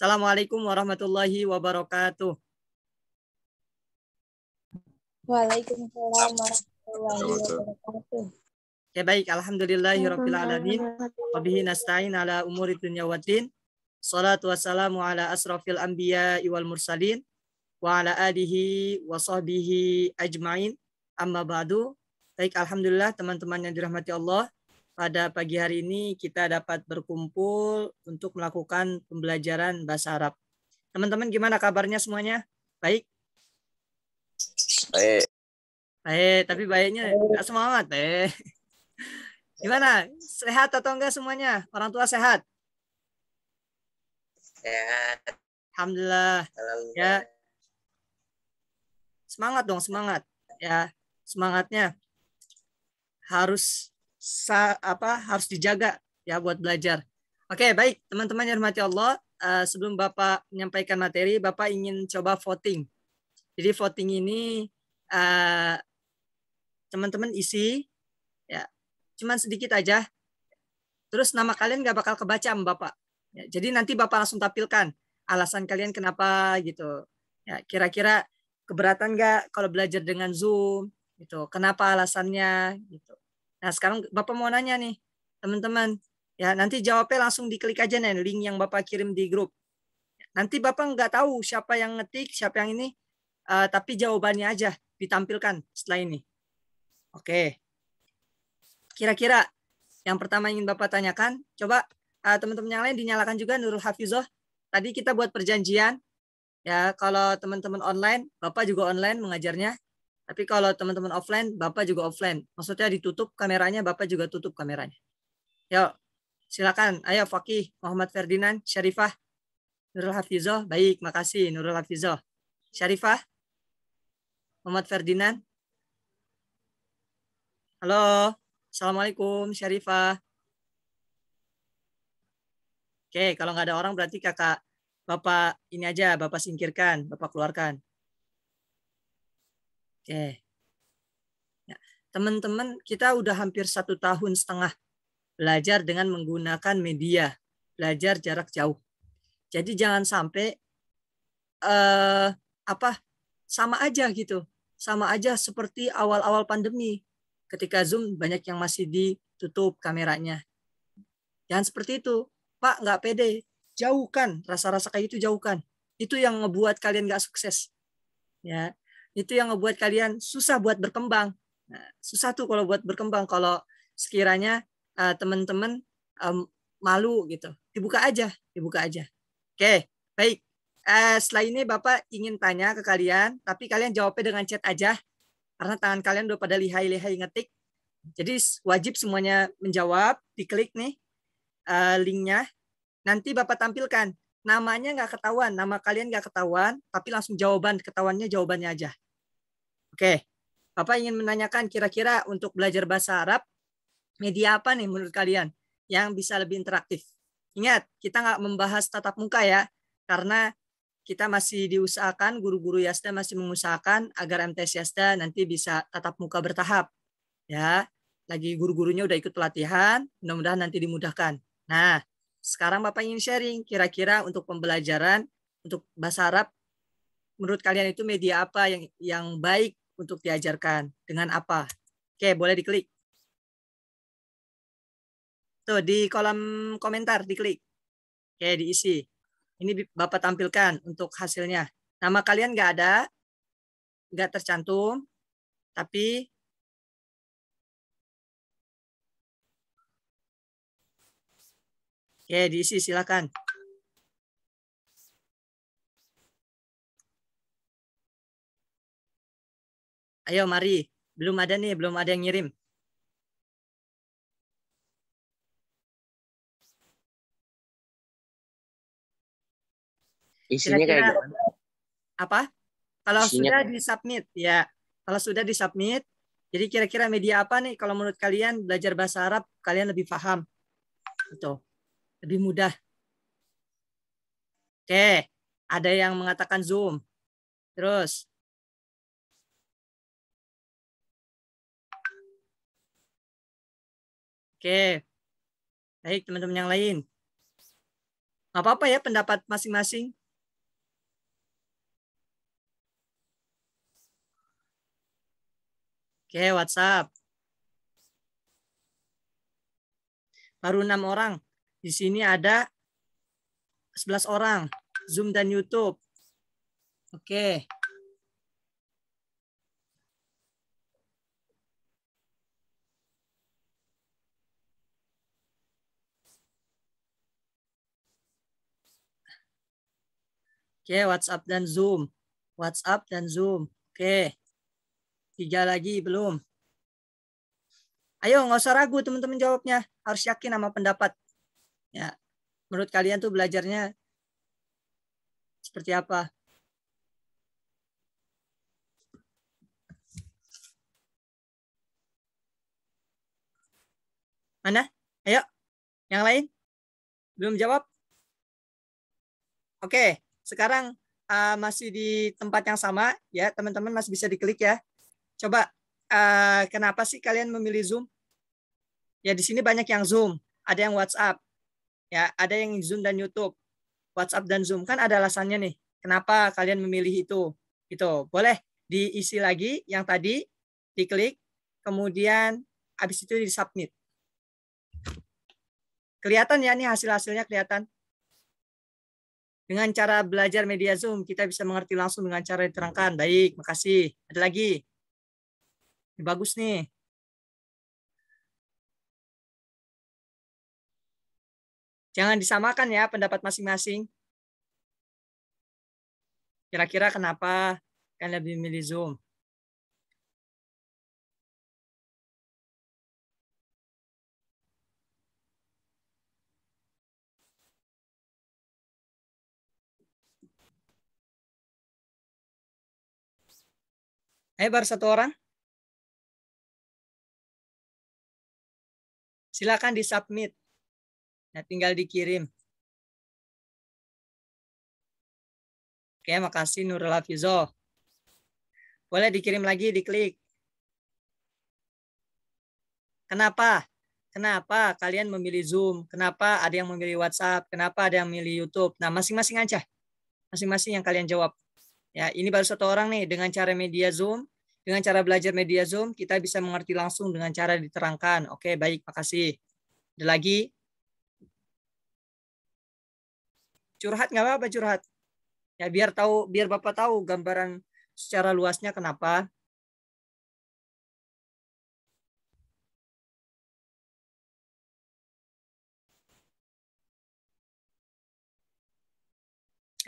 Assalamualaikum warahmatullahi wabarakatuh. Waalaikumsalam warahmatullahi wabarakatuh. Ya baik, alhamdulillahi alamin. Wabihi nasta'in ala umuri dunya waddin. Salatu wassalamu ala asrafil anbiya wal mursalin wa ala alihi wa sahbihi ajmain. Amma ba'du. Baik, alhamdulillah teman-teman yang dirahmati Allah pada pagi hari ini kita dapat berkumpul untuk melakukan pembelajaran bahasa Arab. Teman-teman gimana kabarnya semuanya? Baik? Baik. Baik, tapi baiknya nggak semangat. Eh. Gimana? Sehat atau enggak semuanya? Orang tua sehat? Sehat. Alhamdulillah. Ya. Semangat dong, semangat. Ya, semangatnya harus sa, apa harus dijaga ya buat belajar. Oke, okay, baik teman-teman yang hormati Allah, uh, sebelum Bapak menyampaikan materi, Bapak ingin coba voting. Jadi voting ini teman eh, teman-teman isi ya cuman sedikit aja. Terus nama kalian nggak bakal kebaca sama Bapak. Ya, jadi nanti Bapak langsung tampilkan alasan kalian kenapa gitu. Ya, kira-kira keberatan nggak kalau belajar dengan Zoom gitu. Kenapa alasannya gitu. Nah sekarang Bapak mau nanya nih teman-teman. Ya nanti jawabnya langsung diklik aja nih link yang Bapak kirim di grup. Nanti Bapak nggak tahu siapa yang ngetik, siapa yang ini, uh, tapi jawabannya aja ditampilkan setelah ini. Oke. Kira-kira yang pertama ingin Bapak tanyakan, coba uh, teman-teman yang lain dinyalakan juga Nurul Hafizoh. Tadi kita buat perjanjian, ya kalau teman-teman online, Bapak juga online mengajarnya. Tapi kalau teman-teman offline, Bapak juga offline. Maksudnya ditutup kameranya, Bapak juga tutup kameranya. Yuk, ya, silakan. Ayo Fakih, Muhammad Ferdinand, Syarifah, Nurul Hafizah. Baik, makasih Nurul Hafizah. Syarifah, Muhammad Ferdinand. Halo, Assalamualaikum Syarifah. Oke, kalau nggak ada orang berarti kakak Bapak ini aja, Bapak singkirkan, Bapak keluarkan. Oke. Ya, teman-teman, kita udah hampir satu tahun setengah belajar dengan menggunakan media, belajar jarak jauh. Jadi jangan sampai eh, apa sama aja gitu, sama aja seperti awal-awal pandemi ketika Zoom banyak yang masih ditutup kameranya. Jangan seperti itu. Pak, nggak pede. Jauhkan. Rasa-rasa kayak itu jauhkan. Itu yang ngebuat kalian nggak sukses. Ya, itu yang ngebuat kalian susah buat berkembang. Nah, susah tuh kalau buat berkembang kalau sekiranya uh, teman-teman um, malu gitu. Dibuka aja, dibuka aja. Oke, baik. Uh, setelah ini Bapak ingin tanya ke kalian, tapi kalian jawabnya dengan chat aja karena tangan kalian udah pada lihai-lihai ngetik. Jadi wajib semuanya menjawab, diklik nih uh, linknya. Nanti Bapak tampilkan namanya nggak ketahuan, nama kalian nggak ketahuan, tapi langsung jawaban ketahuannya jawabannya aja. Oke, Bapak ingin menanyakan kira-kira untuk belajar bahasa Arab media apa nih menurut kalian yang bisa lebih interaktif? Ingat, kita nggak membahas tatap muka ya, karena kita masih diusahakan, guru-guru Yasda masih mengusahakan agar MTS Yasda nanti bisa tatap muka bertahap. Ya, lagi guru-gurunya udah ikut pelatihan, mudah-mudahan nanti dimudahkan. Nah, sekarang Bapak ingin sharing kira-kira untuk pembelajaran untuk bahasa Arab menurut kalian itu media apa yang yang baik untuk diajarkan dengan apa? Oke, boleh diklik. Tuh di kolom komentar diklik. Oke, diisi. Ini Bapak tampilkan untuk hasilnya. Nama kalian nggak ada, nggak tercantum, tapi Oke, diisi silakan. Ayo mari, belum ada nih, belum ada yang ngirim. Isinya Kira -kira, kayak gimana? Apa? Kalau Isinya sudah submit ya. Kalau sudah di submit, jadi kira-kira media apa nih kalau menurut kalian belajar bahasa Arab kalian lebih paham? Itu lebih mudah. Oke, ada yang mengatakan Zoom. Terus. Oke. Baik, teman-teman yang lain. Nggak apa-apa ya pendapat masing-masing. Oke, WhatsApp. Baru enam orang. Di sini ada 11 orang, Zoom dan YouTube. Oke. Oke, WhatsApp dan Zoom. WhatsApp dan Zoom. Oke. Tiga lagi belum. Ayo, nggak usah ragu teman-teman jawabnya. Harus yakin sama pendapat. Ya, menurut kalian tuh belajarnya seperti apa? Mana? Ayo, yang lain belum jawab. Oke, sekarang uh, masih di tempat yang sama ya, teman-teman masih bisa diklik ya. Coba uh, kenapa sih kalian memilih Zoom? Ya di sini banyak yang Zoom, ada yang WhatsApp, ya ada yang Zoom dan YouTube, WhatsApp dan Zoom kan ada alasannya nih. Kenapa kalian memilih itu? Itu Boleh diisi lagi yang tadi diklik, kemudian habis itu di submit. Kelihatan ya nih hasil-hasilnya kelihatan. Dengan cara belajar media Zoom, kita bisa mengerti langsung dengan cara diterangkan. Baik, makasih. Ada lagi? Bagus nih. Jangan disamakan ya pendapat masing-masing. Kira-kira kenapa kalian lebih milih Zoom? Ayo baru satu orang. Silakan di submit. Nah, tinggal dikirim. Oke, makasih Nurul Hafizo. Boleh dikirim lagi, diklik. Kenapa? Kenapa kalian memilih Zoom? Kenapa ada yang memilih WhatsApp? Kenapa ada yang memilih YouTube? Nah, masing-masing aja. Masing-masing yang kalian jawab. Ya, ini baru satu orang nih dengan cara media Zoom, dengan cara belajar media Zoom, kita bisa mengerti langsung dengan cara diterangkan. Oke, baik, makasih. Ada lagi? curhat nggak apa-apa curhat ya biar tahu biar bapak tahu gambaran secara luasnya kenapa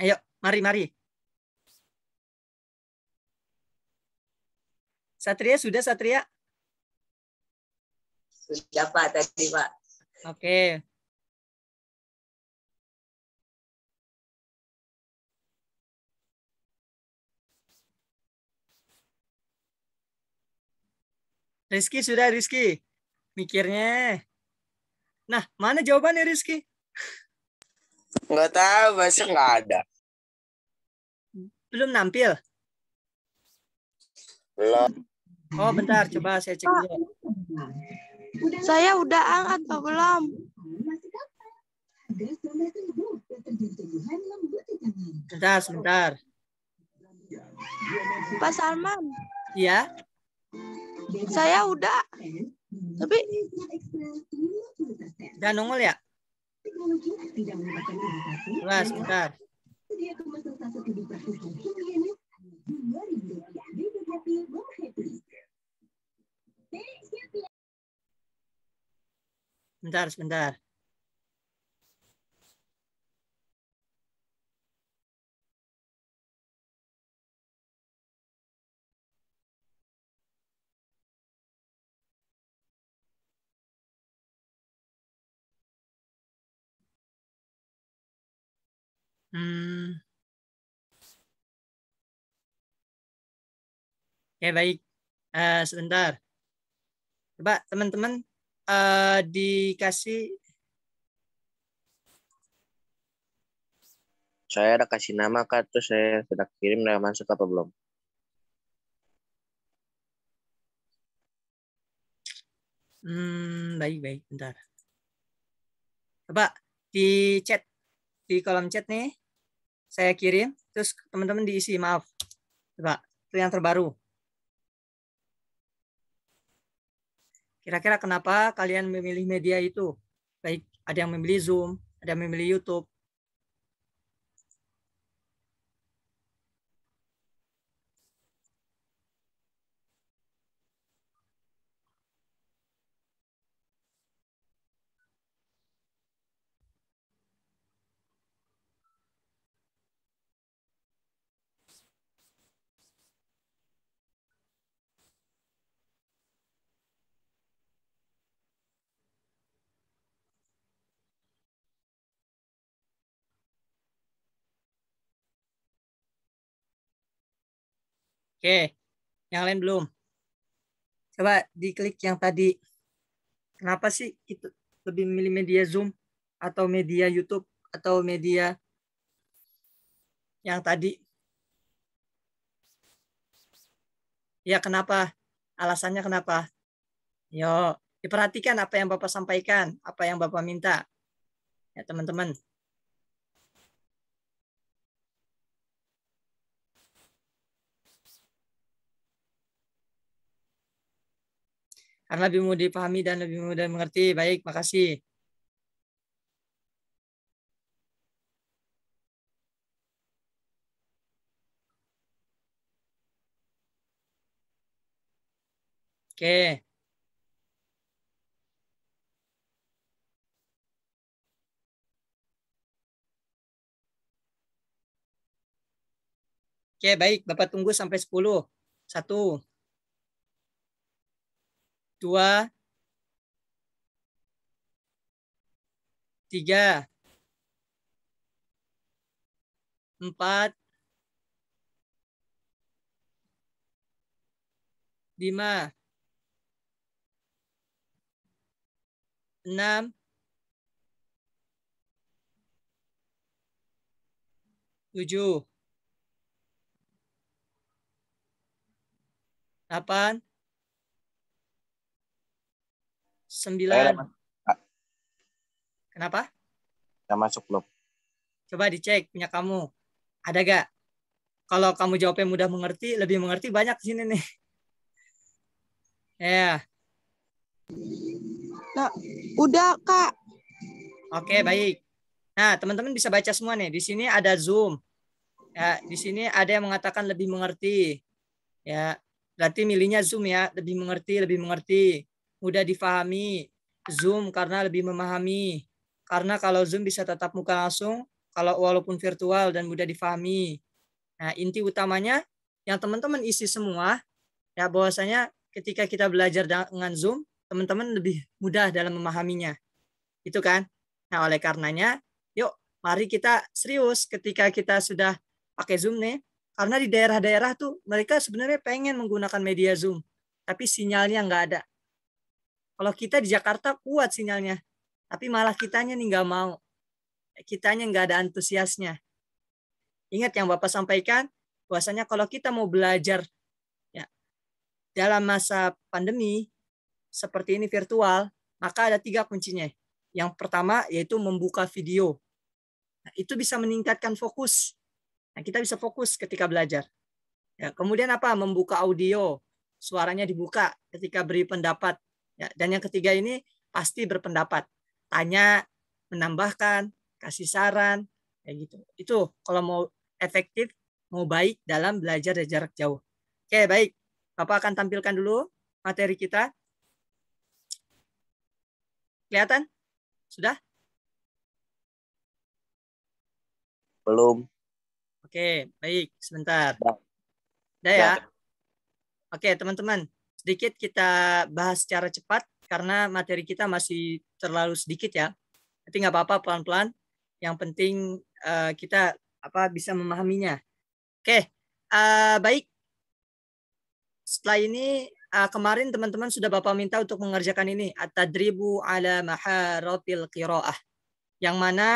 ayo mari mari Satria sudah Satria sudah pak tadi pak oke Rizky sudah Rizky mikirnya. Nah mana jawabannya Rizky? Nggak tahu masih nggak ada. Belum nampil? Belum. Oh bentar coba saya cek dulu. Saya udah angkat atau belum? Sebentar, sebentar. Pak Salman. Iya. Saya udah. Hmm. Tapi jangan nongol ya? Wah, bentar. bentar sebentar. Hmm. Oke, okay, baik. Uh, sebentar. Coba teman-teman uh, dikasih. Saya ada kasih nama, Kak. Terus saya sudah kirim, udah masuk apa belum? Hmm, baik, baik. Bentar. Coba di chat. Di kolom chat nih saya kirim, terus teman-teman diisi, maaf. Coba, itu yang terbaru. Kira-kira kenapa kalian memilih media itu? Baik, ada yang memilih Zoom, ada yang memilih YouTube, Oke, yang lain belum. Coba diklik yang tadi. Kenapa sih itu lebih memilih media Zoom atau media YouTube atau media yang tadi? Ya kenapa? Alasannya kenapa? Yo, diperhatikan apa yang Bapak sampaikan, apa yang Bapak minta. Ya teman-teman. Karena lebih mudah dipahami dan lebih mudah mengerti. Baik, makasih. Oke. Oke, baik. Bapak tunggu sampai 10. Satu dua, tiga, empat, lima, enam, tujuh, delapan, Sembilan. Ah. Kenapa? Saya masuk loh. Coba dicek punya kamu. Ada gak? Kalau kamu jawabnya mudah mengerti, lebih mengerti banyak di sini nih. Ya. Yeah. Nah, udah kak. Oke okay, baik. Nah teman-teman bisa baca semua nih. Di sini ada zoom. Ya di sini ada yang mengatakan lebih mengerti. Ya berarti milihnya zoom ya lebih mengerti lebih mengerti mudah difahami. Zoom karena lebih memahami. Karena kalau Zoom bisa tetap muka langsung, kalau walaupun virtual dan mudah difahami. Nah, inti utamanya yang teman-teman isi semua ya bahwasanya ketika kita belajar dengan Zoom, teman-teman lebih mudah dalam memahaminya. Itu kan? Nah, oleh karenanya, yuk mari kita serius ketika kita sudah pakai Zoom nih. Karena di daerah-daerah tuh mereka sebenarnya pengen menggunakan media Zoom, tapi sinyalnya nggak ada. Kalau kita di Jakarta kuat sinyalnya, tapi malah kitanya nih nggak mau. Kitanya nggak ada antusiasnya. Ingat yang Bapak sampaikan, bahwasanya kalau kita mau belajar ya dalam masa pandemi seperti ini virtual, maka ada tiga kuncinya. Yang pertama yaitu membuka video. Nah, itu bisa meningkatkan fokus. Nah, kita bisa fokus ketika belajar. Ya, kemudian apa? Membuka audio, suaranya dibuka ketika beri pendapat. Ya, dan yang ketiga ini pasti berpendapat, tanya, menambahkan, kasih saran, kayak gitu. Itu kalau mau efektif, mau baik dalam belajar dari jarak jauh. Oke, baik. Bapak akan tampilkan dulu materi kita. Kelihatan? Sudah? Belum. Oke, baik. Sebentar. Sudah ya? Oke, teman-teman sedikit kita bahas secara cepat karena materi kita masih terlalu sedikit ya. Tapi nggak apa-apa pelan-pelan. Yang penting uh, kita apa bisa memahaminya. Oke, uh, baik. Setelah ini uh, kemarin teman-teman sudah Bapak minta untuk mengerjakan ini at-tadribu ala maharatil qiraah. Yang mana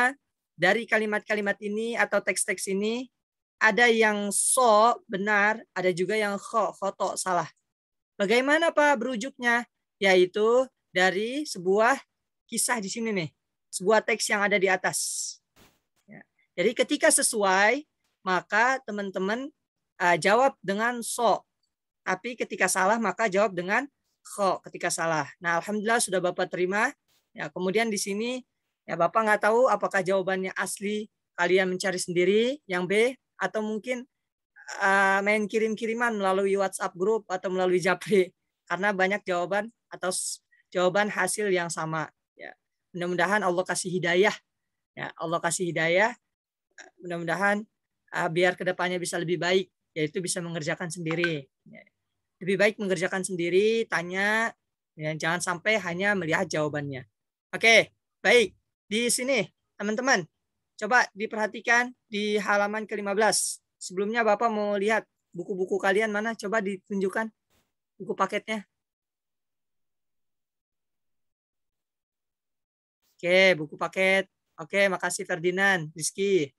dari kalimat-kalimat ini atau teks-teks ini ada yang so benar, ada juga yang kho khotok salah. Bagaimana Pak berujuknya? Yaitu dari sebuah kisah di sini nih, sebuah teks yang ada di atas. Ya. Jadi ketika sesuai, maka teman-teman eh, jawab dengan so. Tapi ketika salah, maka jawab dengan kho ketika salah. Nah, alhamdulillah sudah Bapak terima. Ya, kemudian di sini ya Bapak nggak tahu apakah jawabannya asli kalian mencari sendiri yang B atau mungkin Eh, main kirim-kiriman melalui WhatsApp grup atau melalui Japri karena banyak jawaban atau jawaban hasil yang sama ya mudah-mudahan Allah kasih hidayah ya Allah kasih hidayah mudah-mudahan uh, biar kedepannya bisa lebih baik yaitu bisa mengerjakan sendiri ya. lebih baik mengerjakan sendiri tanya ya, jangan sampai hanya melihat jawabannya oke baik di sini teman-teman coba diperhatikan di halaman ke-15 sebelumnya Bapak mau lihat buku-buku kalian mana? Coba ditunjukkan buku paketnya. Oke, buku paket. Oke, makasih Ferdinand, Rizky.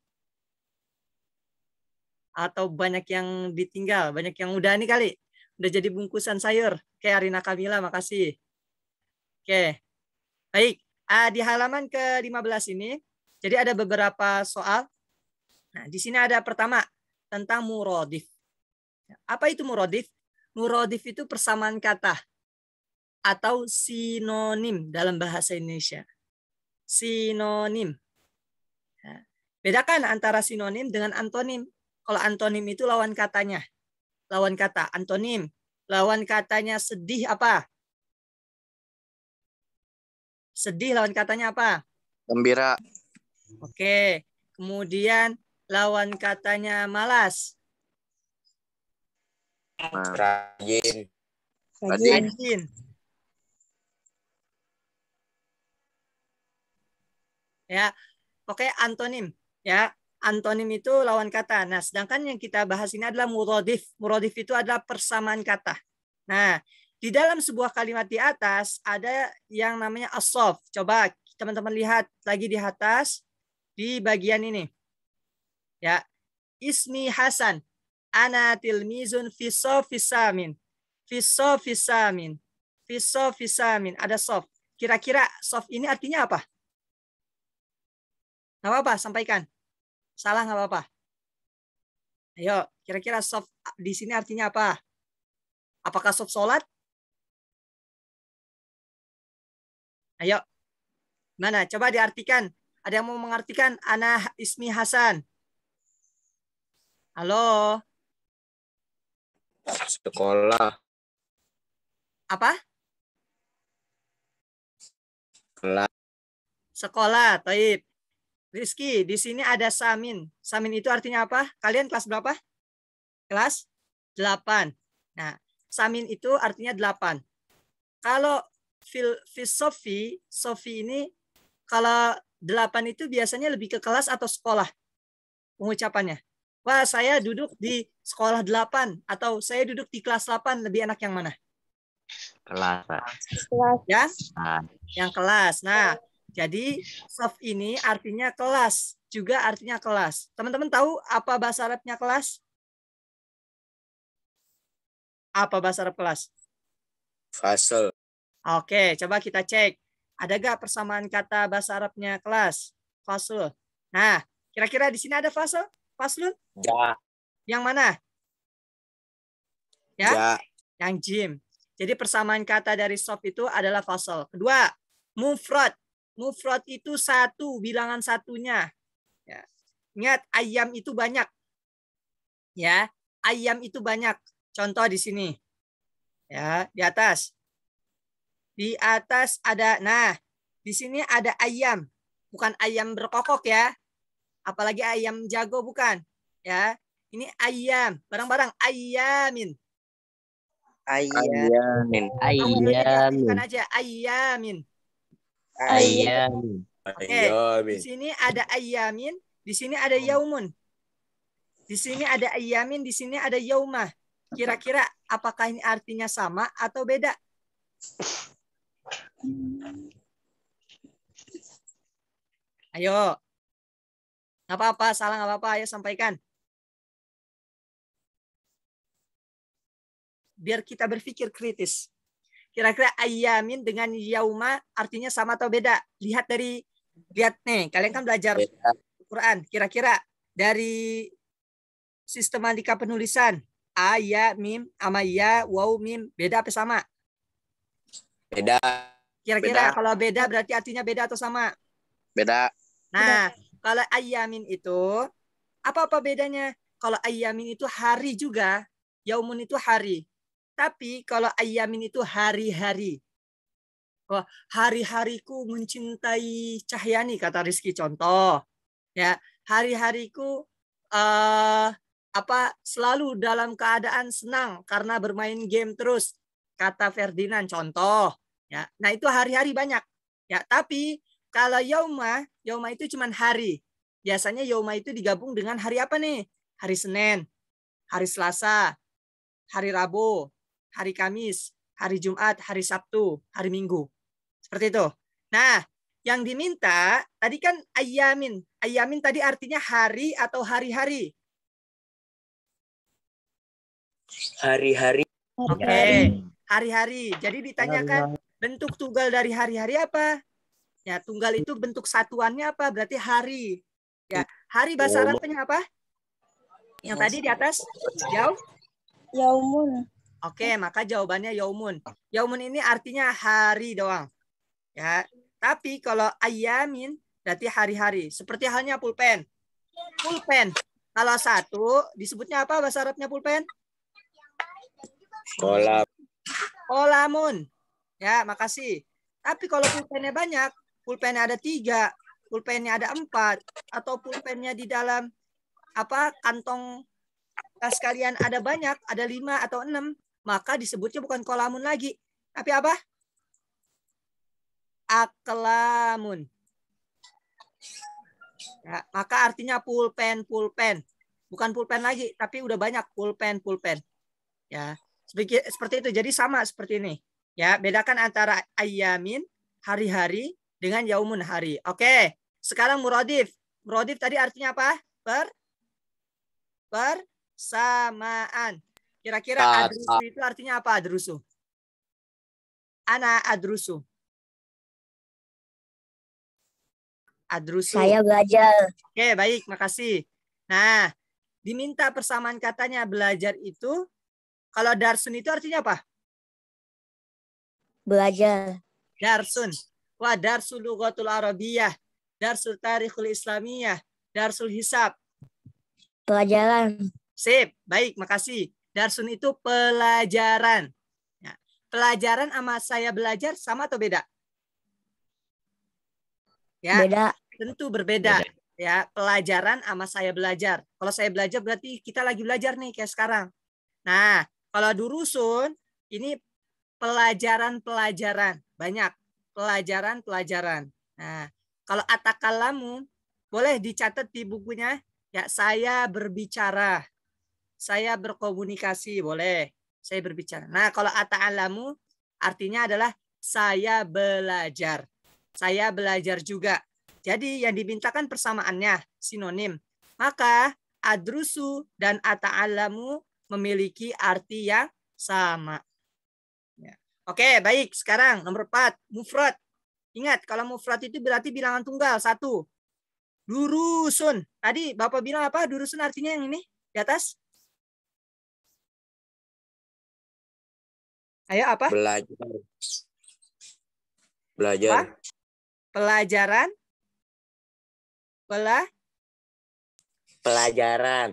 Atau banyak yang ditinggal, banyak yang udah nih kali. Udah jadi bungkusan sayur. Oke, Arina Kamila, makasih. Oke, baik. Ah, di halaman ke-15 ini, jadi ada beberapa soal. Nah, di sini ada pertama, tentang muradif. Apa itu muradif? Muradif itu persamaan kata atau sinonim dalam bahasa Indonesia. Sinonim. Ya. Bedakan antara sinonim dengan antonim. Kalau antonim itu lawan katanya. Lawan kata, antonim. Lawan katanya sedih apa? Sedih lawan katanya apa? Gembira. Oke. Kemudian Lawan katanya malas. Rajin. Rajin. Ya, oke antonim. Ya, antonim itu lawan kata. Nah, sedangkan yang kita bahas ini adalah murodif. Murodif itu adalah persamaan kata. Nah, di dalam sebuah kalimat di atas ada yang namanya asof. Coba teman-teman lihat lagi di atas di bagian ini. Ya. Ismi Hasan. Ana tilmizun fiso fiso fisamin fisamin fiso fisamin Ada soft. Kira-kira soft ini artinya apa? Nggak apa-apa, sampaikan. Salah nggak apa-apa. Ayo, kira-kira soft di sini artinya apa? Apakah soft sholat? Ayo, mana? Coba diartikan. Ada yang mau mengartikan? anak ismi Hasan. Halo. Sekolah. Apa? Sekolah. Sekolah, Taib. Rizky, di sini ada Samin. Samin itu artinya apa? Kalian kelas berapa? Kelas 8. Nah, Samin itu artinya 8. Kalau fil Sofi, Sofi ini kalau 8 itu biasanya lebih ke kelas atau sekolah pengucapannya? Wah, saya duduk di sekolah 8 atau saya duduk di kelas 8 lebih enak yang mana? Kelas. Kelas. Ya? Ah. Yang kelas. Nah, jadi soft ini artinya kelas, juga artinya kelas. Teman-teman tahu apa bahasa Arabnya kelas? Apa bahasa Arab kelas? Fasel. Oke, coba kita cek. Ada gak persamaan kata bahasa Arabnya kelas? Fasul. Nah, kira-kira di sini ada fasel? paslon? Ya. Yang mana? Ya. ya. Yang jim. Jadi persamaan kata dari soft itu adalah fasal. Kedua, mufrad. Mufrad itu satu, bilangan satunya. Ya. Ingat, ayam itu banyak. Ya, ayam itu banyak. Contoh di sini. Ya, di atas. Di atas ada, nah, di sini ada ayam. Bukan ayam berkokok ya apalagi ayam jago bukan ya ini ayam barang-barang ayamin ayamin ayamin kan aja ayamin ayamin okay. di sini ada ayamin, di sini ada yaumun. Di sini ada ayamin, di sini ada yaumah. Kira-kira apakah ini artinya sama atau beda? Ayo, Nggak apa-apa, salah nggak apa-apa. Ayo sampaikan. Biar kita berpikir kritis. Kira-kira ayamin dengan yauma artinya sama atau beda? Lihat dari lihat nih, kalian kan belajar beda. Quran. Kira-kira dari sistematika penulisan a sama mim ama ya waw mim beda apa sama? Beda. Kira-kira kalau beda berarti artinya beda atau sama? Beda. Nah, beda kalau ayamin itu apa-apa bedanya? Kalau ayamin itu hari juga, yaumun itu hari. Tapi kalau ayamin itu hari-hari. Wah, hari-hariku mencintai Cahyani kata Rizky contoh. Ya, hari-hariku uh, apa selalu dalam keadaan senang karena bermain game terus kata Ferdinand contoh. Ya, nah itu hari-hari banyak. Ya, tapi kalau yauma, yauma itu cuma hari. Biasanya yauma itu digabung dengan hari apa nih? Hari Senin, hari Selasa, hari Rabu, hari Kamis, hari Jumat, hari Sabtu, hari Minggu. Seperti itu. Nah, yang diminta tadi kan ayamin. Ayamin tadi artinya hari atau hari-hari. Hari-hari. Oke, okay. hari-hari. Jadi ditanyakan bentuk tunggal dari hari-hari apa? Ya, tunggal itu bentuk satuannya apa? Berarti hari. Ya, hari bahasa oh, Arabnya apa? Yang tadi di atas jauh yaumun. Oke, maka jawabannya yaumun. Yaumun ini artinya hari doang. Ya, tapi kalau ayamin berarti hari-hari. Seperti halnya pulpen. Pulpen. Kalau satu disebutnya apa bahasa Arabnya pulpen? Kolam. Kolamun. Ya, makasih. Tapi kalau pulpennya banyak, pulpennya ada tiga, pulpennya ada empat, atau pulpennya di dalam apa kantong tas kalian ada banyak, ada lima atau enam, maka disebutnya bukan kolamun lagi, tapi apa? Aklamun. Ya, maka artinya pulpen, pulpen. Bukan pulpen lagi, tapi udah banyak pulpen, pulpen. Ya, seperti, seperti itu. Jadi sama seperti ini. Ya, bedakan antara ayamin, hari-hari, dengan yaumun hari. Oke, sekarang muradif. Muradif tadi artinya apa? Per persamaan. Kira-kira adrusu itu artinya apa adrusu? Ana adrusu. Adrusu. Saya belajar. Oke, baik. Makasih. Nah, diminta persamaan katanya belajar itu, kalau darsun itu artinya apa? Belajar. Darsun wa darsul lughatul arabiyah, darsul tarikhul islamiyah, darsul hisab. Pelajaran. Sip, baik, makasih. Darsun itu pelajaran. Ya. Pelajaran sama saya belajar sama atau beda? Ya, beda. Tentu berbeda. Beda. Ya, pelajaran sama saya belajar. Kalau saya belajar berarti kita lagi belajar nih kayak sekarang. Nah, kalau durusun ini pelajaran-pelajaran banyak pelajaran-pelajaran. Nah, kalau atakalamu boleh dicatat di bukunya ya saya berbicara. Saya berkomunikasi boleh. Saya berbicara. Nah, kalau ata'alamu artinya adalah saya belajar. Saya belajar juga. Jadi yang dimintakan persamaannya sinonim. Maka adrusu dan ata'alamu memiliki arti yang sama. Oke, baik. Sekarang nomor empat mufrad. Ingat, kalau mufrad itu berarti bilangan tunggal, satu. Durusun. Tadi Bapak bilang apa? Durusun artinya yang ini, di atas? Ayo apa? Belajar. Belajar. Apa? Pelajaran. Pela? Pelajaran.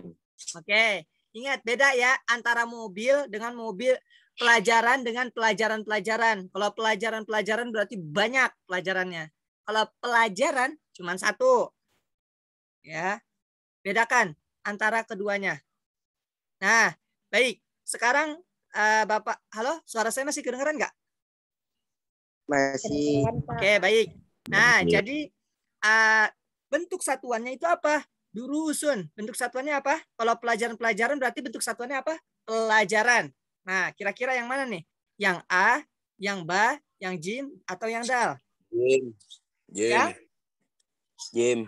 Oke. Ingat, beda ya antara mobil dengan mobil pelajaran dengan pelajaran-pelajaran. Kalau pelajaran-pelajaran berarti banyak pelajarannya. Kalau pelajaran cuma satu. Ya. Bedakan antara keduanya. Nah, baik. Sekarang uh, Bapak, halo, suara saya masih kedengeran nggak? Masih. Oke, baik. Nah, masih. jadi uh, bentuk satuannya itu apa? Durusun. Bentuk satuannya apa? Kalau pelajaran-pelajaran berarti bentuk satuannya apa? Pelajaran. Nah, kira-kira yang mana nih? Yang A, yang B, yang Jim, atau yang Dal? Jim. Jim. Ya? Jim.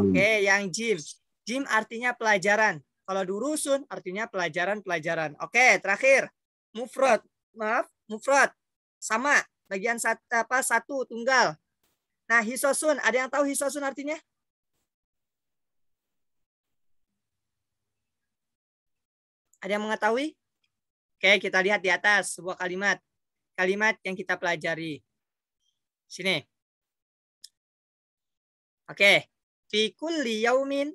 Oke, yang Jim. Jim artinya pelajaran. Kalau durusun artinya pelajaran-pelajaran. Oke, terakhir. Mufrod, Maaf, mufrod, Sama, bagian sat, apa satu tunggal. Nah, hisosun, ada yang tahu hisosun artinya? Ada yang mengetahui? Oke, kita lihat di atas sebuah kalimat. Kalimat yang kita pelajari. Sini. Oke. Fi kulli yaumin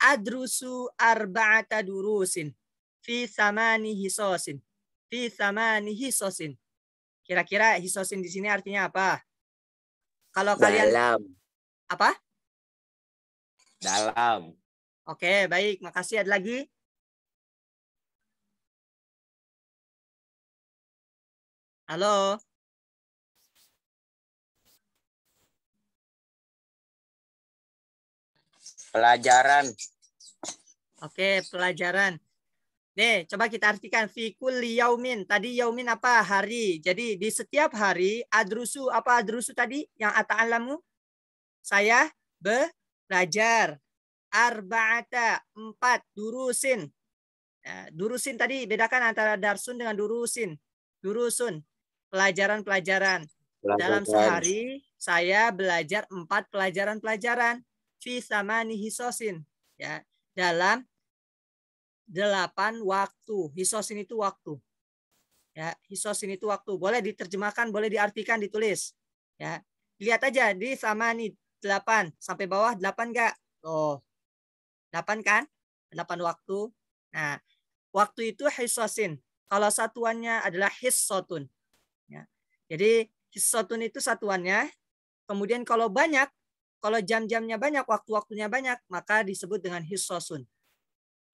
adrusu arba'ata durusin. Fi samani hisosin. Fi samani hisosin. Kira-kira hisosin di sini artinya apa? Kalau kalian... Dalam. Apa? Dalam. Oke, baik. Makasih. Ada lagi? Halo. Pelajaran. Oke, pelajaran. Nih, coba kita artikan fikul yaumin. Tadi yaumin apa? Hari. Jadi di setiap hari adrusu apa adrusu tadi yang ata'alamu? Saya belajar arba'ata empat durusin. Ya, durusin tadi bedakan antara darsun dengan durusin. Durusun Pelajaran-pelajaran. Dalam sehari saya belajar empat pelajaran-pelajaran. Fi samani hisosin. Ya, dalam delapan waktu. Hisosin itu waktu. Ya, hisosin itu waktu. Boleh diterjemahkan, boleh diartikan, ditulis. Ya, lihat aja di samani delapan sampai bawah delapan enggak? oh delapan kan? delapan waktu. Nah, waktu itu hisosin. Kalau satuannya adalah hisotun jadi kisotun itu satuannya. Kemudian kalau banyak, kalau jam-jamnya banyak, waktu-waktunya banyak, maka disebut dengan hisosun.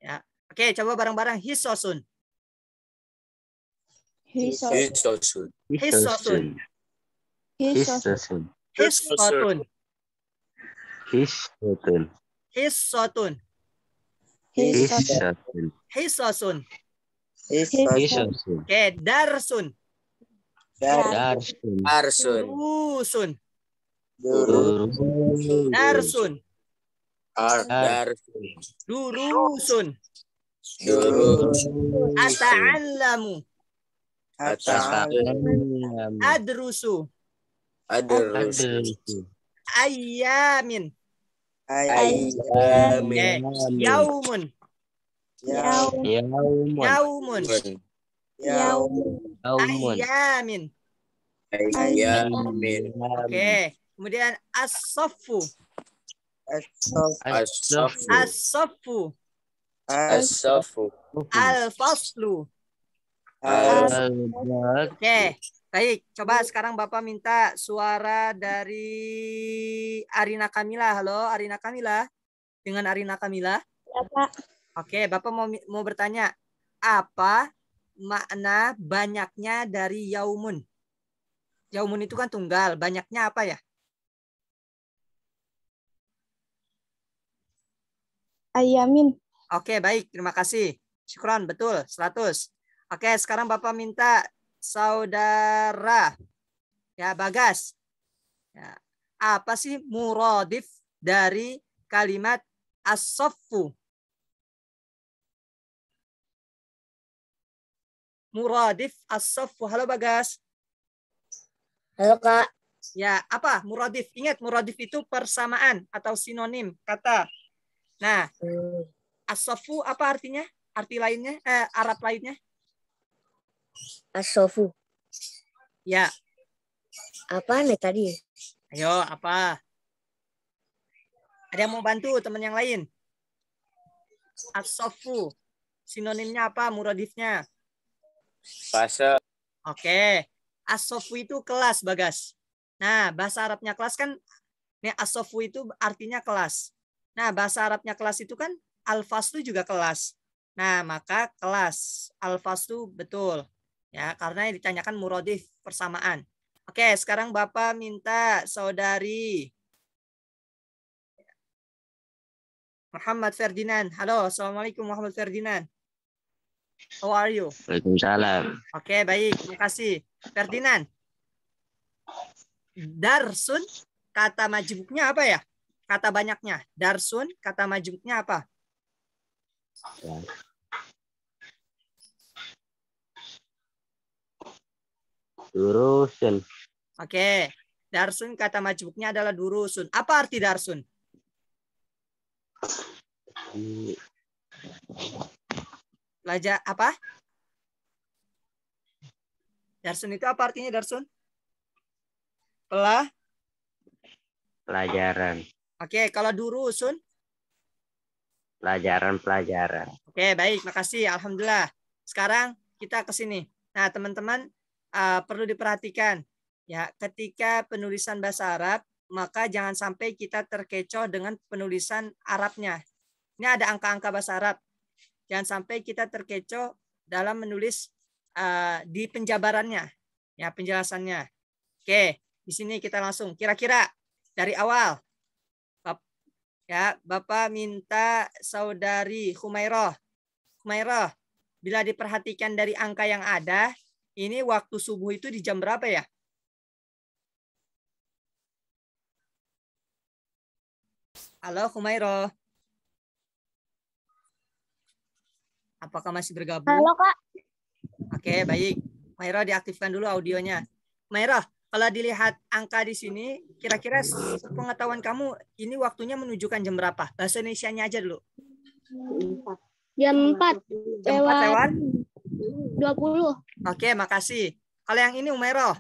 Ya. Oke, coba bareng-bareng hisosun. Hisosun. Hisosun. Hisosun. Hisosun. Hisosun. Hisosun. Hisosun. Hisosun. Hisosun. Oke, darsun. Darsun. Darsun. Darsun. Durusun. Darsun. Darsun. Durusun. Durusun. Ata'allamu. Ata'allamu. Adrusu. Adrusu. Arsun, eh, Arsun, ya. Yaumun. Yaumun. Yaumun. Yaumun. Ayyamin. Ayyamin. Ayamin. Oke. Kemudian asofu. Asofu. Asofu. saffu Alfaslu, Oke. Baik, coba sekarang Bapak minta suara dari Arina Kamila. Halo, Arina Kamila. Dengan Arina Kamila. Ya, Pak. Oke, Bapak mau mau bertanya, apa makna banyaknya dari yaumun. Yaumun itu kan tunggal, banyaknya apa ya? Ayamin. Oke, baik. Terima kasih. Syukron, betul. 100. Oke, sekarang Bapak minta saudara. Ya, Bagas. Ya. Apa sih muradif dari kalimat as muradif as Halo Bagas. Halo Kak. Ya, apa? Muradif. Ingat, muradif itu persamaan atau sinonim kata. Nah, hmm. asofu apa artinya? Arti lainnya, eh, Arab lainnya? Asofu. Ya. Apa nih ya tadi? Ayo, apa? Ada yang mau bantu teman yang lain? Asofu. Sinonimnya apa? Muradifnya? Fase. Oke. Asofu itu kelas, Bagas. Nah, bahasa Arabnya kelas kan nih asofu itu artinya kelas. Nah, bahasa Arabnya kelas itu kan al juga kelas. Nah, maka kelas al betul. Ya, karena yang ditanyakan muradif persamaan. Oke, sekarang Bapak minta saudari Muhammad Ferdinand. Halo, Assalamualaikum Muhammad Ferdinand. How are you? Waalaikumsalam. Oke, okay, baik. Terima kasih. Ferdinand. Darsun, kata majibuknya apa ya? Kata banyaknya. Darsun, kata majibuknya apa? Durusun. Oke. Okay. Darsun kata majibuknya adalah durusun. Apa arti darsun? Belajar apa? Darsun itu apa artinya Darsun? Pelah? Pelajaran. Oke, kalau sun Pelajaran-pelajaran. Oke, baik. Makasih. Alhamdulillah. Sekarang kita ke sini. Nah, teman-teman uh, perlu diperhatikan. ya Ketika penulisan bahasa Arab, maka jangan sampai kita terkecoh dengan penulisan Arabnya. Ini ada angka-angka bahasa Arab. Jangan sampai kita terkecoh dalam menulis uh, di penjabarannya, ya penjelasannya. Oke, di sini kita langsung kira-kira dari awal. ya, Bapak minta saudari Humairah. Humairah, bila diperhatikan dari angka yang ada, ini waktu subuh itu di jam berapa ya? Halo Humairah. Apakah masih bergabung? Halo, Kak. Oke, baik. Maira diaktifkan dulu audionya. Maira, kalau dilihat angka di sini, kira-kira pengetahuan kamu ini waktunya menunjukkan jam berapa? Bahasa Indonesia-nya aja dulu. Jam 4. Jam 4 lewat? 20. Oke, makasih. Kalau yang ini Umero.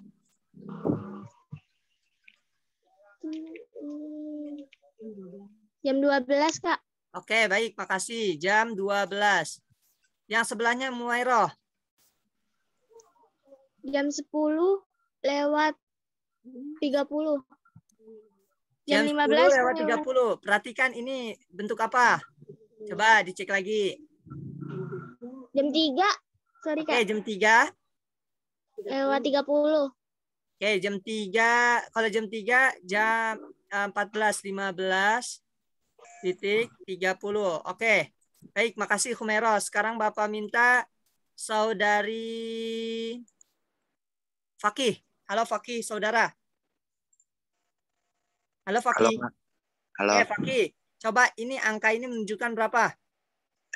Jam 12, Kak. Oke, baik. Makasih. Jam 12. Yang sebelahnya Muairoh. Jam 10 lewat 30. Jam, jam 15 10 lewat 30. Lewat. Perhatikan ini bentuk apa? Coba dicek lagi. Jam 3. Sorry, Kak. Oke, jam 3. Lewat 30. Oke, jam 3. Kalau jam 3, jam 14.15 eh, titik 30. Oke. Baik, makasih Humero. Sekarang Bapak minta saudari Fakih. Halo Fakih, saudara. Halo Fakih. Halo. Halo. Eh, Fakih, coba ini angka ini menunjukkan berapa?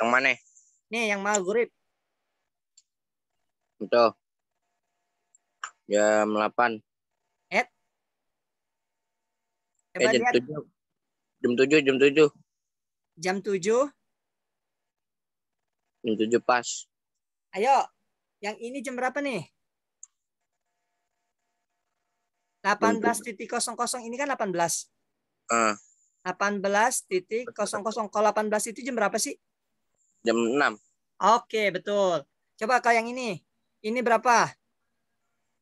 Yang mana? Nih, yang maghrib. Itu. Jam 8. Et? eh, jam 7. Jam 7, jam 7. Jam 7? Jam 7 pas. Ayo, yang ini jam berapa nih? 18.00 ini kan 18. Uh. 18.00 kalau 18 itu jam berapa sih? Jam 6. Oke, betul. Coba kalau yang ini. Ini berapa?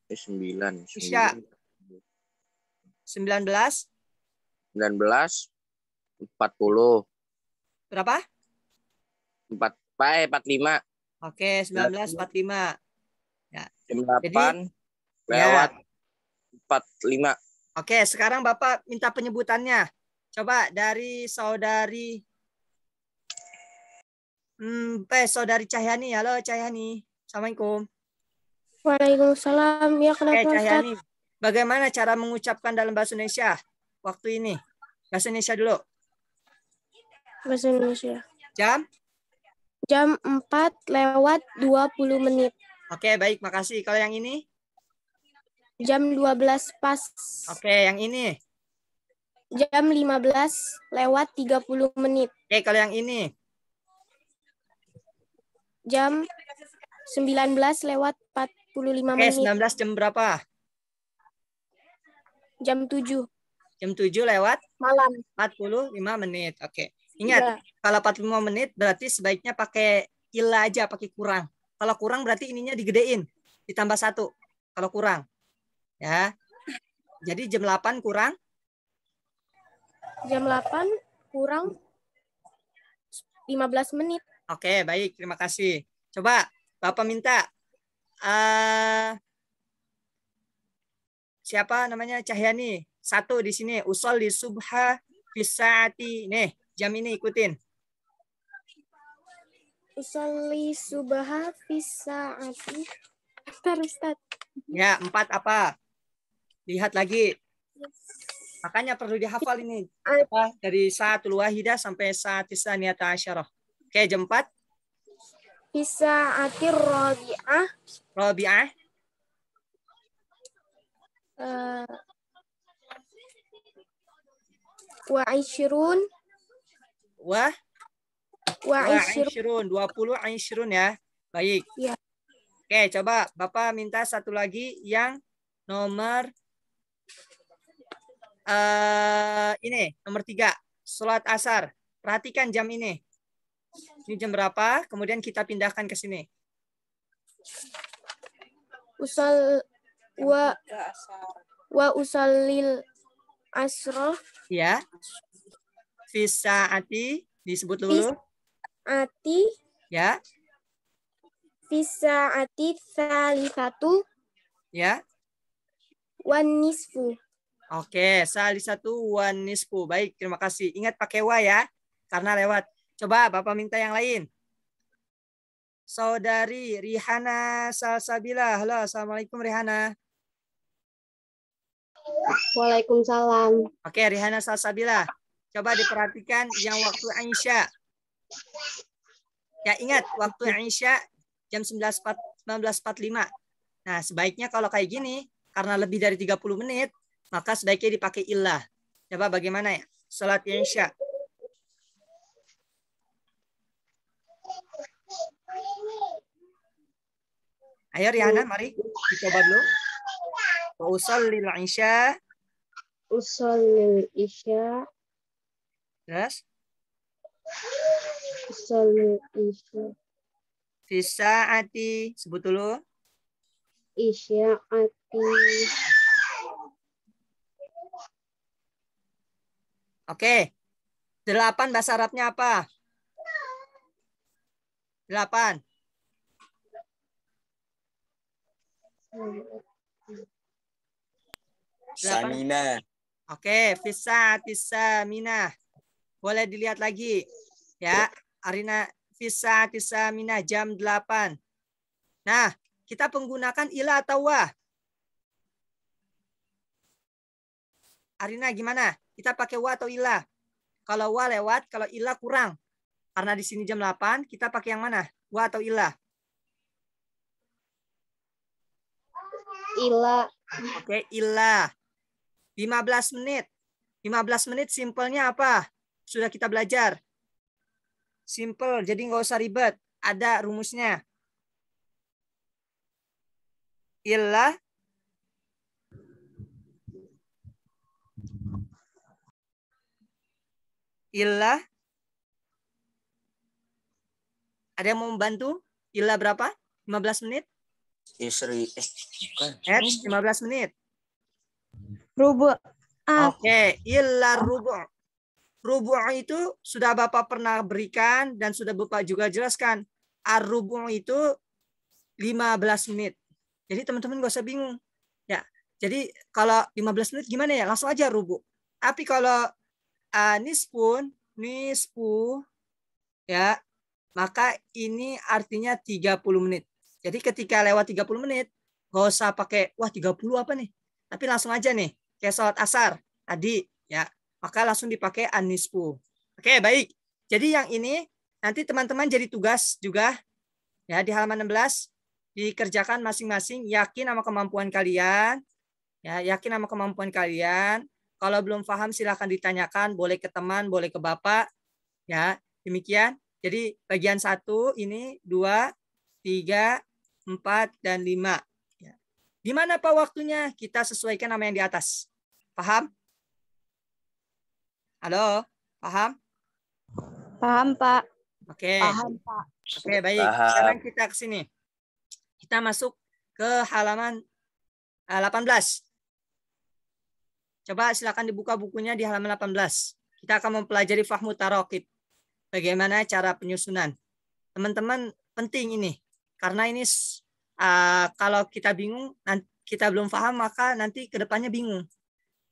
9. Eh, Isya. 19. 19. 40. Berapa? 4, Baik, 45. Oke, 1945. Ya. Jam Jadi, ya. lewat ya. 45. Oke, sekarang Bapak minta penyebutannya. Coba dari saudari hmm, eh, saudari Cahyani. Halo Cahyani. Assalamualaikum. Waalaikumsalam. Ya, kenapa Oke, Cahyani. Bagaimana cara mengucapkan dalam bahasa Indonesia waktu ini? Bahasa Indonesia dulu. Bahasa Indonesia. Jam? jam 4 lewat 20 menit. Oke, baik. Makasih. Kalau yang ini? Jam 12 pas. Oke, yang ini? Jam 15 lewat 30 menit. Oke, kalau yang ini? Jam 19 lewat 45 Oke, menit. Oke, 19 jam berapa? Jam 7. Jam 7 lewat? Malam. 45 menit. Oke. Okay. Ingat, ya. kalau 45 menit berarti sebaiknya pakai ila aja, pakai kurang. Kalau kurang berarti ininya digedein, ditambah satu. Kalau kurang, ya. Jadi jam 8 kurang? Jam 8 kurang 15 menit. Oke, baik. Terima kasih. Coba Bapak minta uh, siapa namanya Cahyani satu di sini usol di subha fisaati nih jam ini ikutin. Usolli subaha fisa'ati. Aftar Ustaz. Ya, empat apa? Lihat lagi. Makanya perlu dihafal ini. Apa? Dari saat wahida sampai saat isaniyata asyarah. Oke, jam empat. Fisa'atir rabi'ah. Rabi'ah. Uh, wa ishrun Wah? Wah, dua 20 aisyurun ya. Baik. Ya. Oke, coba Bapak minta satu lagi yang nomor uh, ini, nomor tiga. Sholat asar. Perhatikan jam ini. Ini jam berapa? Kemudian kita pindahkan ke sini. Usal wa wa usalil asro. Ya. Fisa Ati disebut dulu. Ati. Ya. Fisa Ati salisatu. Ya. Wanisfu. Oke, salisatu Wanisfu. Baik, terima kasih. Ingat pakai wa ya, karena lewat. Coba Bapak minta yang lain. Saudari Rihana Salsabila. Halo, Assalamualaikum Rihana. Waalaikumsalam. Oke, Rihana Salsabila. Coba diperhatikan yang waktu Aisyah. Ya ingat, waktu Aisyah jam 19.45. Nah, sebaiknya kalau kayak gini, karena lebih dari 30 menit, maka sebaiknya dipakai ilah. Coba bagaimana ya? Salat Aisha. Ayo Riana, mari kita coba dulu. lil usallil Usul Usallil Aisha. Terus? Bisa ati sebut dulu. Isya ati. Oke. Delapan bahasa Arabnya apa? Delapan. Samina. Oke, fisa ati samina boleh dilihat lagi ya Arina Visa mina jam 8. Nah, kita menggunakan ila atau wa. Arina gimana? Kita pakai wa atau ila? Kalau wa lewat, kalau ila kurang. Karena di sini jam 8, kita pakai yang mana? Wa atau ila? Ila. Oke, okay, ila. 15 menit. 15 menit simpelnya apa? Sudah kita belajar. Simple, jadi nggak usah ribet. Ada rumusnya. Illa Illa Ada yang mau membantu? Illa berapa? 15 menit? Isri ya, eh 15 menit. Rubuk. Ah. Oke, okay. illa rubuk. Rubu' itu sudah Bapak pernah berikan dan sudah Bapak juga jelaskan. Ar-rubu' itu 15 menit. Jadi teman-teman gak usah bingung. Ya, jadi kalau 15 menit gimana ya? Langsung aja rubu. Tapi kalau uh, eh, nispun, nispu, ya, maka ini artinya 30 menit. Jadi ketika lewat 30 menit, gak usah pakai, wah 30 apa nih? Tapi langsung aja nih, kayak sholat asar tadi, ya maka langsung dipakai anispu. Oke, baik. Jadi yang ini nanti teman-teman jadi tugas juga ya di halaman 16 dikerjakan masing-masing yakin sama kemampuan kalian. Ya, yakin sama kemampuan kalian. Kalau belum paham silahkan ditanyakan, boleh ke teman, boleh ke bapak. Ya, demikian. Jadi bagian satu ini dua, tiga, empat dan lima. Ya. Gimana pak waktunya? Kita sesuaikan sama yang di atas. Paham? Halo, paham? Paham, Pak. Oke. Okay. Paham, Pak. Oke, okay, baik. Paham. Sekarang kita ke sini. Kita masuk ke halaman 18. Eh, Coba silakan dibuka bukunya di halaman 18. Kita akan mempelajari fahmu tarokib. Bagaimana cara penyusunan. Teman-teman, penting ini. Karena ini uh, kalau kita bingung, kita belum paham, maka nanti kedepannya bingung.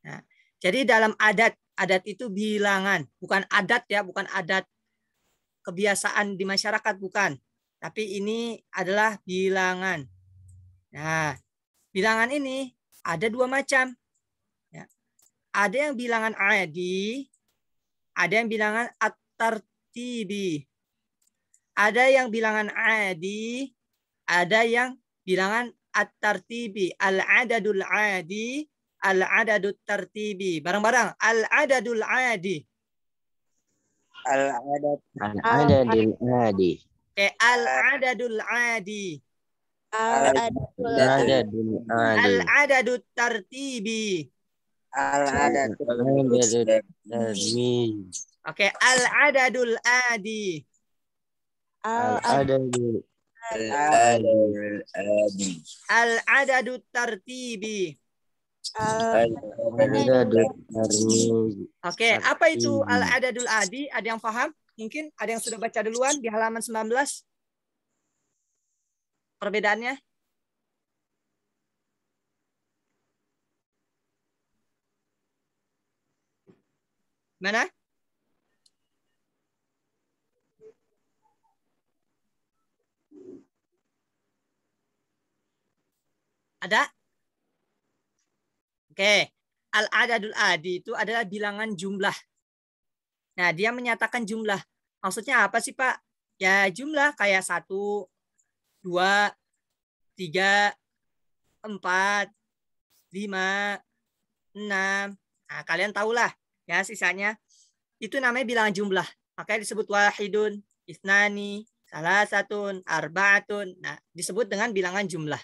Nah, jadi dalam adat Adat itu bilangan, bukan adat ya, bukan adat kebiasaan di masyarakat bukan, tapi ini adalah bilangan. Nah, bilangan ini ada dua macam. Ya. Ada yang bilangan adi, ada yang bilangan atartibi, Ada yang bilangan adi, ada yang bilangan at-tartibi. Al-adadul adi al-adadut tartibi. Barang-barang al-adadul adi. Al-adad. Al-adadul adi. Oke, al-adadul adi. Al-adadul adi. Al-adadut tartibi. Al-adadul adi. Oke, al-adadul adi. Al-adadul adi. Al-adadut tartibi. Eh, Oke, apa itu Al-Adadul Adi? Ada yang paham? Mungkin ada yang sudah baca duluan di halaman 19. Perbedaannya? Mana? Ada? Oke. Okay. Al-adadul adi itu adalah bilangan jumlah. Nah, dia menyatakan jumlah. Maksudnya apa sih, Pak? Ya, jumlah kayak satu, dua, tiga, empat, lima, enam. Nah, kalian tahulah ya sisanya. Itu namanya bilangan jumlah. Makanya disebut wahidun, isnani, salah satun, arbaatun. Nah, disebut dengan bilangan jumlah.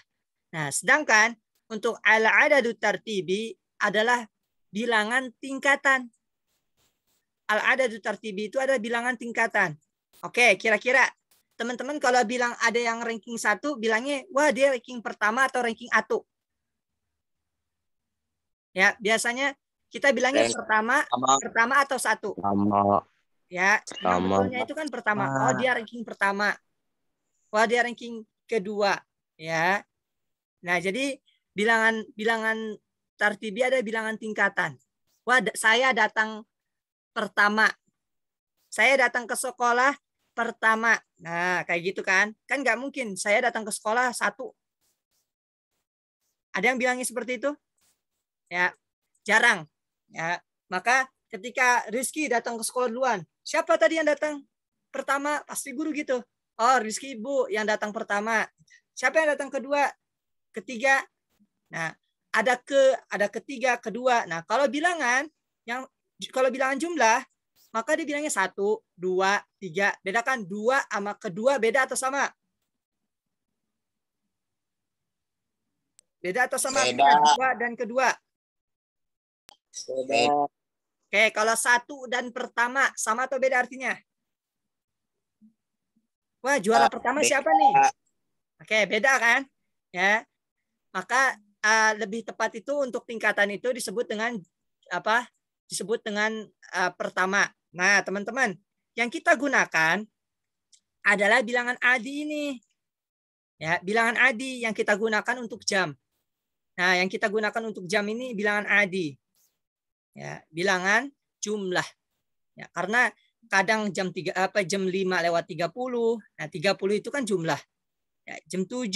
Nah, sedangkan untuk al-adadu tartibi adalah bilangan tingkatan. Al-adadu tartibi itu ada bilangan tingkatan. Oke, kira-kira teman-teman kalau bilang ada yang ranking satu, bilangnya, wah dia ranking pertama atau ranking satu. Ya, biasanya kita bilangnya pertama, sama. pertama atau satu. Pertama. Ya, Sama. itu kan pertama. Oh, dia ranking pertama. Wah, dia ranking kedua. Ya. Nah, jadi bilangan bilangan tartibi ada bilangan tingkatan. Wah, saya datang pertama. Saya datang ke sekolah pertama. Nah, kayak gitu kan? Kan nggak mungkin saya datang ke sekolah satu. Ada yang bilangnya seperti itu? Ya, jarang. Ya, maka ketika Rizky datang ke sekolah duluan, siapa tadi yang datang pertama? Pasti guru gitu. Oh, Rizky ibu yang datang pertama. Siapa yang datang kedua? Ketiga, Nah, ada ke, ada ketiga, kedua. Nah, kalau bilangan yang kalau bilangan jumlah, maka dia bilangnya satu, dua, tiga. beda kan dua sama kedua beda atau sama? Beda atau sama? Beda. Dua dan kedua. Beda. Oke, kalau satu dan pertama sama atau beda artinya? Wah, juara ah, pertama siapa nih? Oke, beda kan? Ya. Maka uh, lebih tepat itu untuk tingkatan itu disebut dengan apa? Disebut dengan uh, pertama. Nah, teman-teman, yang kita gunakan adalah bilangan adi ini. Ya, bilangan adi yang kita gunakan untuk jam. Nah, yang kita gunakan untuk jam ini bilangan adi. Ya, bilangan jumlah. Ya, karena kadang jam 3 apa jam 5 lewat 30. Nah, 30 itu kan jumlah. Ya, jam 7,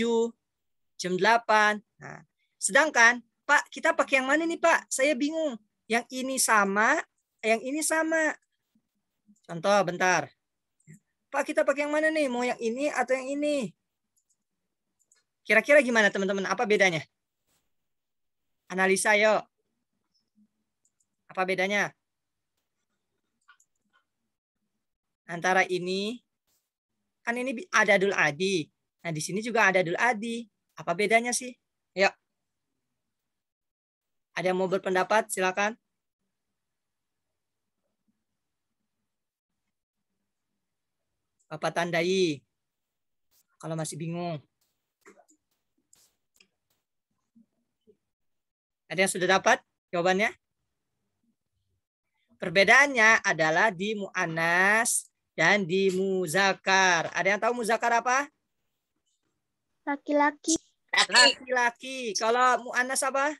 jam 8. Nah, Sedangkan, Pak, kita pakai yang mana nih, Pak? Saya bingung. Yang ini sama, yang ini sama. Contoh, bentar. Pak, kita pakai yang mana nih? Mau yang ini atau yang ini? Kira-kira gimana, teman-teman? Apa bedanya? Analisa, yuk. Apa bedanya? Antara ini, kan ini ada Adul Adi. Nah, di sini juga ada Adul Adi. Apa bedanya sih? Yuk. Ada yang mau berpendapat? Silakan. Bapak tandai kalau masih bingung. Ada yang sudah dapat jawabannya? Perbedaannya adalah di mu'anas dan di muzakar. Ada yang tahu muzakar apa? Laki-laki. Laki-laki. Kalau mu'anas apa?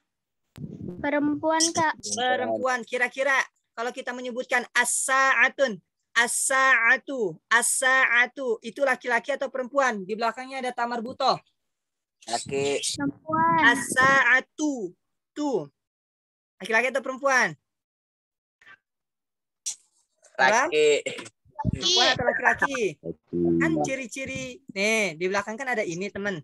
Perempuan, Kak. Perempuan. Kira-kira kalau kita menyebutkan as-sa'atun, as-sa'atu, as-sa'atu, itu laki-laki atau perempuan? Di belakangnya ada tamar buto. Laki. Perempuan. As-sa'atu. Tu. Laki-laki atau perempuan? Laki. Perempuan atau laki-laki? Kan ciri-ciri. Nih, di belakang kan ada ini, temen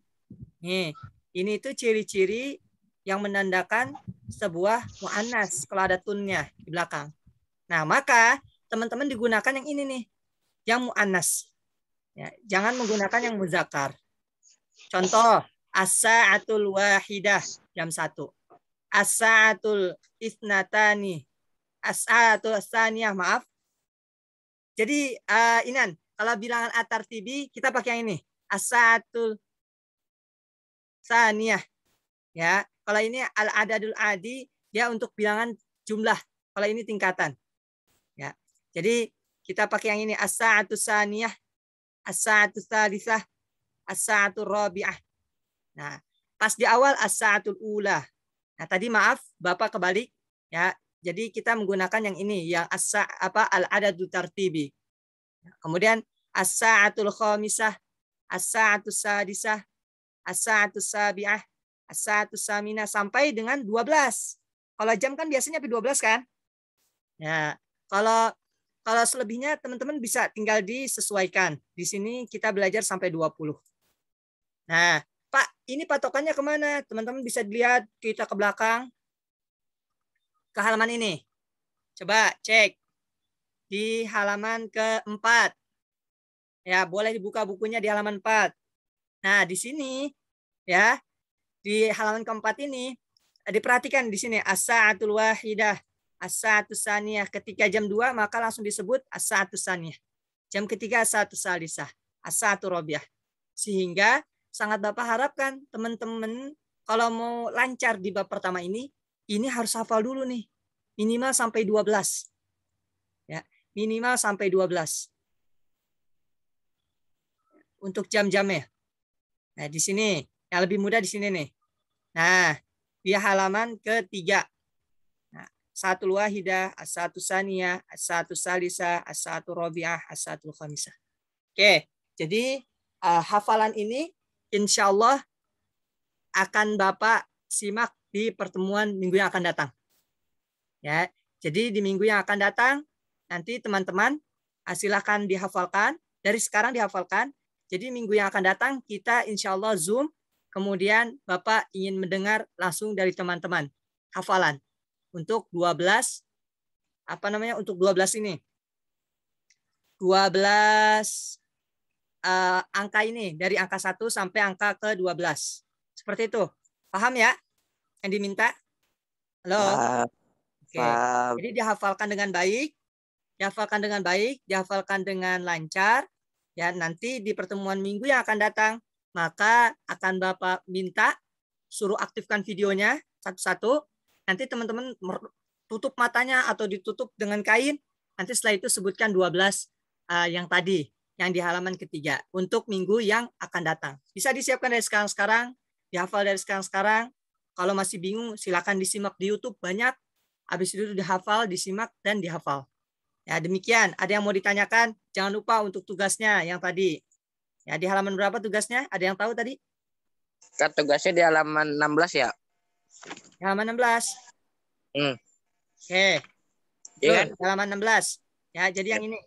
Nih, ini tuh ciri-ciri yang menandakan sebuah mu'anas kalau ada tunnya di belakang. Nah, maka teman-teman digunakan yang ini nih, yang mu'anas. Ya, jangan menggunakan yang muzakar. Contoh, as-sa'atul wahidah, jam satu. As-sa'atul isnatani, as-sa'atul saniyah, maaf. Jadi, uh, Inan, kalau bilangan atar tibi, kita pakai yang ini. As-sa'atul saniyah. Ya, kalau ini al-adadul adi dia untuk bilangan jumlah. Kalau ini tingkatan. Ya. Jadi kita pakai yang ini as-sa'atu saniyah, as-sa'atu tsalitsah, as-sa'atu rabi'ah. Nah, pas di awal as-sa'atul ula. Nah, tadi maaf Bapak kebalik ya. Jadi kita menggunakan yang ini yang as apa al-adadu tartibi. Kemudian as-sa'atul khamisah, as saatu sadisah, as saatu sabi'ah, satu samina sampai dengan 12. Kalau jam kan biasanya sampai 12 kan? Ya, kalau kalau selebihnya teman-teman bisa tinggal disesuaikan. Di sini kita belajar sampai 20. Nah, Pak, ini patokannya kemana? Teman-teman bisa dilihat kita ke belakang. Ke halaman ini. Coba cek. Di halaman keempat. Ya, boleh dibuka bukunya di halaman empat. Nah, di sini ya di halaman keempat ini eh, diperhatikan di sini asatul wahidah asatul saniyah ketika jam 2 maka langsung disebut asatul saniyah jam ketiga asatul saatu salisah as sehingga sangat Bapak harapkan teman-teman kalau mau lancar di bab pertama ini ini harus hafal dulu nih minimal sampai 12 ya minimal sampai 12 untuk jam-jamnya nah di sini yang lebih mudah di sini nih. Nah, di halaman ketiga. Nah, satu wahidah, satu saniyah, satu salisa, satu robiah, satu khamisah. Oke, jadi uh, hafalan ini insya Allah akan Bapak simak di pertemuan minggu yang akan datang. Ya, jadi di minggu yang akan datang nanti teman-teman eh, silahkan dihafalkan dari sekarang dihafalkan. Jadi minggu yang akan datang kita insya Allah zoom Kemudian Bapak ingin mendengar langsung dari teman-teman hafalan untuk 12 apa namanya untuk 12 ini. 12 uh, eh, angka ini dari angka 1 sampai angka ke-12. Seperti itu. Paham ya? Yang diminta? Halo. uh, okay. uh, Jadi dihafalkan dengan baik, dihafalkan dengan baik, dihafalkan dengan lancar. Ya, nanti di pertemuan minggu yang akan datang maka akan Bapak minta suruh aktifkan videonya satu-satu. Nanti teman-teman tutup matanya atau ditutup dengan kain. Nanti setelah itu sebutkan 12 eh, yang tadi, yang di halaman ketiga untuk minggu yang akan datang. Bisa disiapkan dari sekarang-sekarang, dihafal dari sekarang-sekarang. Kalau masih bingung, silakan disimak di YouTube banyak. Habis itu dihafal, disimak, dan dihafal. Ya, demikian. Ada yang mau ditanyakan? Jangan lupa untuk tugasnya yang tadi. Ya, di halaman berapa tugasnya? Ada yang tahu tadi? Kan tugasnya di halaman 16 ya. Di halaman 16. Hmm. Oke. Okay. Iya yeah. Di kan? halaman 16. Ya, jadi yeah. yang iya. ini.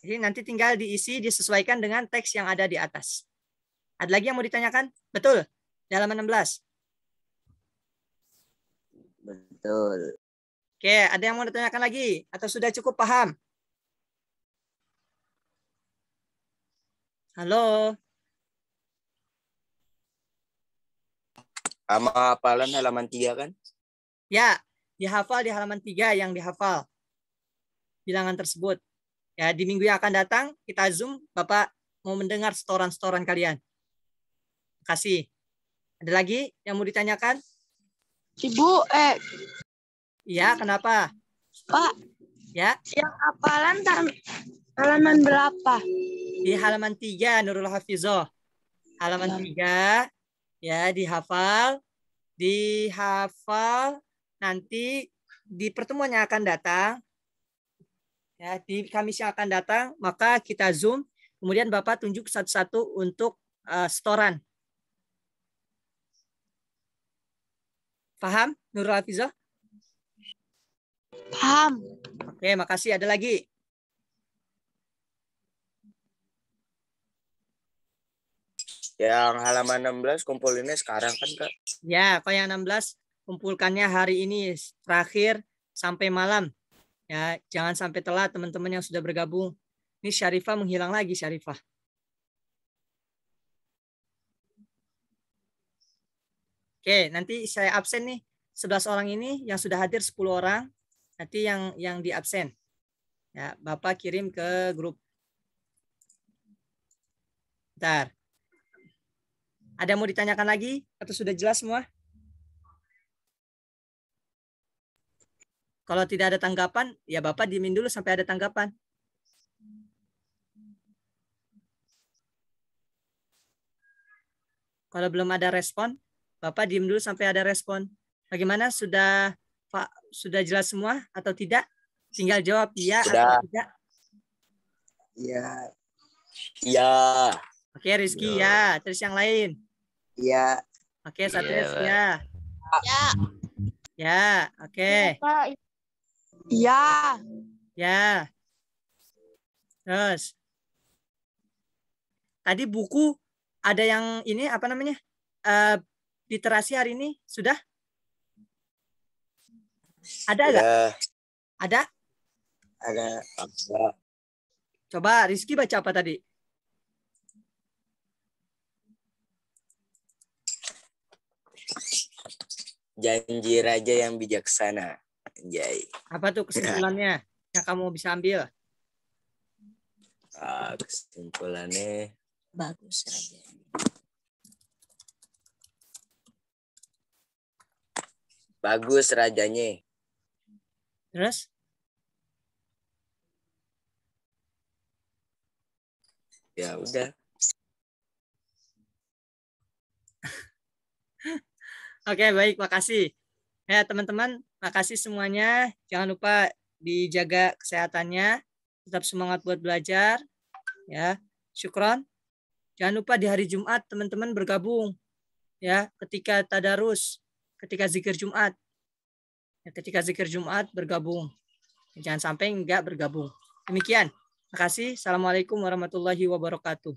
Jadi nanti tinggal diisi disesuaikan dengan teks yang ada di atas. Ada lagi yang mau ditanyakan? Betul. Di halaman 16. Betul. Oke, ada yang mau ditanyakan lagi atau sudah cukup paham? Halo. Sama hafalan halaman tiga kan? Ya, dihafal di halaman tiga yang dihafal. Bilangan tersebut. Ya, di minggu yang akan datang kita Zoom, Bapak mau mendengar setoran-setoran kalian. Terima kasih. Ada lagi yang mau ditanyakan? Ibu, eh. Iya, kenapa? Pak. Ya. Yang hafalan Halaman berapa? Di halaman tiga, Nurul Hafizoh. Halaman tiga, ya dihafal dihafal nanti di pertemuan yang akan datang ya di Kamis yang akan datang maka kita zoom kemudian Bapak tunjuk satu-satu untuk uh, setoran. Paham Nurul Hafizah? Paham. Oke, makasih. Ada lagi? Yang halaman 16 kumpulinnya sekarang kan Kak? Ya, kayak yang 16 kumpulkannya hari ini terakhir sampai malam. Ya, jangan sampai telat teman-teman yang sudah bergabung. Ini Syarifah menghilang lagi Syarifah. Oke, nanti saya absen nih. 11 orang ini yang sudah hadir 10 orang, nanti yang yang di absen. Ya, Bapak kirim ke grup. Bentar. Ada mau ditanyakan lagi atau sudah jelas semua? Kalau tidak ada tanggapan, ya Bapak diemin dulu sampai ada tanggapan. Kalau belum ada respon, Bapak diem dulu sampai ada respon. Bagaimana sudah Pak sudah jelas semua atau tidak? Tinggal jawab ya sudah. atau tidak. Iya. Iya. Oke, Rizky ya. ya. Terus yang lain. Iya. Oke, satres ya. Ya. Ya, oke. Iya, iya. Ya. Terus. Tadi buku ada yang ini apa namanya? Uh, literasi hari ini sudah? Ada enggak? Ya. Ada? Ada. Coba Rizky baca apa tadi? janji raja yang bijaksana. Anjay. Apa tuh kesimpulannya ya. yang kamu bisa ambil? Ah, kesimpulannya bagus raja. Bagus rajanya. Terus? Ya udah. Oke, okay, baik, makasih. Ya, teman-teman, makasih semuanya. Jangan lupa dijaga kesehatannya, tetap semangat buat belajar. Ya, syukron. Jangan lupa di hari Jumat teman-teman bergabung ya ketika tadarus, ketika zikir Jumat. Ya, ketika zikir Jumat bergabung. Jangan sampai enggak bergabung. Demikian. makasih. Assalamualaikum warahmatullahi wabarakatuh.